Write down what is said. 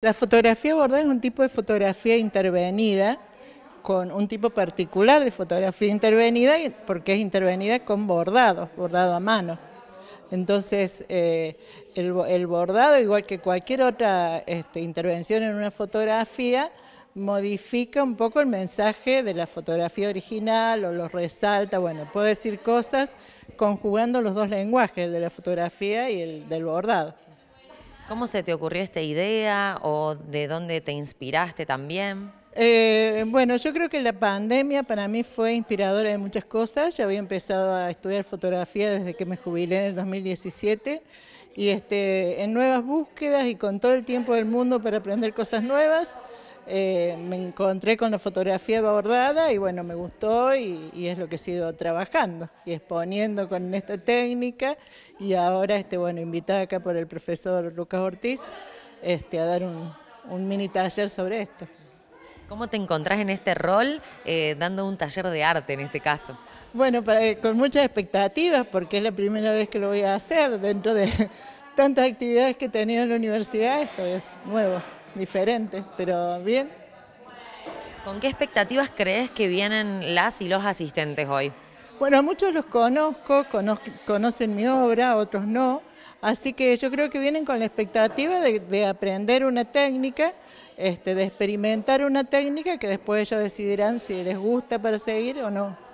La fotografía bordada es un tipo de fotografía intervenida, con un tipo particular de fotografía intervenida, porque es intervenida con bordado, bordado a mano. Entonces, eh, el, bordado, igual que cualquier otra este, intervención en una fotografía, modifica un poco el mensaje de la fotografía original o lo resalta, bueno, puede decir cosas conjugando los dos lenguajes, el de la fotografía y el del bordado. ¿Cómo se te ocurrió esta idea o de dónde te inspiraste también? Eh, bueno, yo creo que la pandemia para mí fue inspiradora de muchas cosas. Ya había empezado a estudiar fotografía desde que me jubilé en el 2017 y este, en nuevas búsquedas y con todo el tiempo del mundo para aprender cosas nuevas. Eh, me encontré con la fotografía bordada y bueno, me gustó y, es lo que sigo trabajando y exponiendo con esta técnica y ahora, este, bueno, invitada acá por el profesor Lucas Ortiz este, a dar un, mini taller sobre esto. ¿Cómo te encontrás en este rol eh, dando un taller de arte en este caso? Bueno, eh, con muchas expectativas porque es la primera vez que lo voy a hacer dentro de tantas actividades que he tenido en la universidad, esto es nuevo diferentes, pero bien. ¿Con qué expectativas crees que vienen las y los asistentes hoy? Bueno, muchos los conozco, conocen mi obra, otros no, así que yo creo que vienen con la expectativa de, aprender una técnica, este, de experimentar una técnica que después ellos decidirán si les gusta perseguir o no.